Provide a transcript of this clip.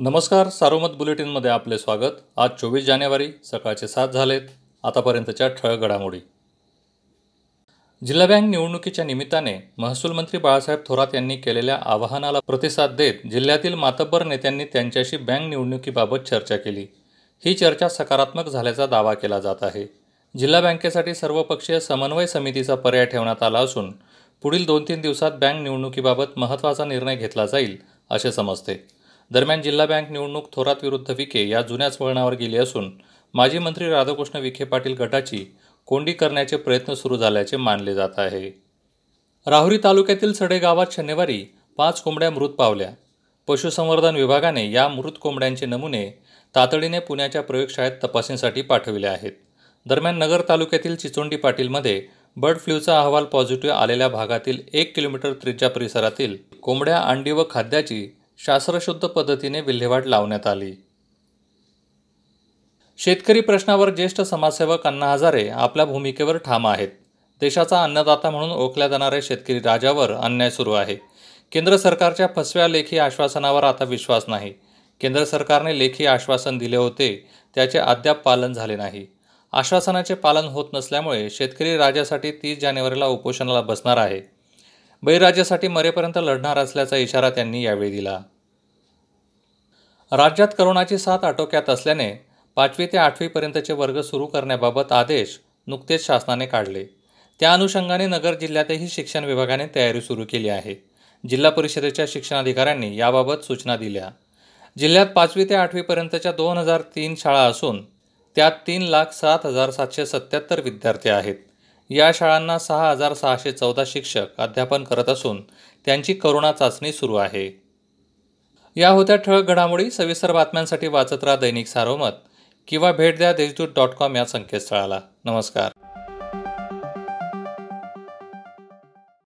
नमस्कार सार्वमत बुलेटिनमध्ये आपले स्वागत आज चोवीस जानेवारी सकाळचे सात झालेत आतापर्यंतच्या ठळ घडामोडी जिल्हा बँक निवडणुकीच्या निमित्ताने महसूल मंत्री बाळासाहेब थोरात यांनी केलेल्या आवाहनाला प्रतिसाद देत जिल्ह्यातील मातब्बर नेत्यांनी त्यांच्याशी बँक निवडणुकीबाबत चर्चा केली ही चर्चा सकारात्मक झाल्याचा दावा केला जात आहे जिल्हा बँकेसाठी सर्वपक्षीय समन्वय समितीचा पर्याय ठेवण्यात आला असून पुढील दोन तीन दिवसात बँक निवडणुकीबाबत महत्त्वाचा निर्णय घेतला जाईल असे समजते दरम्यान जिल्हा बँक निवडणूक थोरात विरुद्ध विखे या जुन्याच वळणावर गेली असून माजी मंत्री राधाकृष्ण विखे पाटील गटाची कोंडी करण्याचे प्रयत्न सुरू झाल्याचे मानले जात आहे राहुरी तालुक्यातील सडे गावात शनिवारी पाच कोंबड्या मृत पावल्या पशुसंवर्धन विभागाने या मृत कोंबड्यांचे नमुने तातडीने पुण्याच्या प्रयोगशाळेत तपासणीसाठी पाठविले आहेत दरम्यान नगर तालुक्यातील चिचोंडी पाटीलमध्ये बर्ड फ्लूचा अहवाल पॉझिटिव्ह आलेल्या भागातील एक किलोमीटर त्रिज्या परिसरातील कोंबड्या अंडी व खाद्याची शास्त्रशुद्ध पद्धतीने विल्हेवाट लावण्यात आली शेतकरी प्रश्नावर ज्येष्ठ समाजसेवक अण्णा हजारे आपल्या भूमिकेवर ठाम आहेत देशाचा अन्नदाता म्हणून ओळखल्या जाणाऱ्या शेतकरी राजावर अन्याय सुरू आहे केंद्र सरकारच्या फसव्या लेखी आश्वासनावर आता विश्वास नाही केंद्र सरकारने लेखी आश्वासन दिले होते त्याचे अद्याप पालन झाले नाही आश्वासनाचे पालन होत नसल्यामुळे शेतकरी राजासाठी तीस जानेवारीला उपोषणाला बसणार आहे बळीराजासाठी मरेपर्यंत लढणार असल्याचा इशारा त्यांनी यावेळी दिला राज्यात करोनाची साथ आटोक्यात असल्याने पाचवी ते आठवीपर्यंतचे वर्ग सुरू करण्याबाबत आदेश नुकतेच शासनाने काढले त्या अनुषंगाने नगर जिल्ह्यातही शिक्षण विभागाने तयारी सुरू केली आहे जिल्हा परिषदेच्या शिक्षणाधिकाऱ्यांनी याबाबत सूचना दिल्या जिल्ह्यात पाचवी ते आठवीपर्यंतच्या दोन हजार तीन शाळा असून त्यात तीन लाख सात हजार सातशे सत्याहत्तर विद्यार्थी आहेत या शाळांना सहा हजार सहाशे चौदा शिक्षक अध्यापन करत असून त्यांची करोना चाचणी सुरू आहे या होत्या ठळक घडामोडी सविस्तर बातम्यांसाठी वाचत राहा दैनिक सारोमत किंवा भेट द्या देशदूत डॉट कॉम या संकेतस्थळाला नमस्कार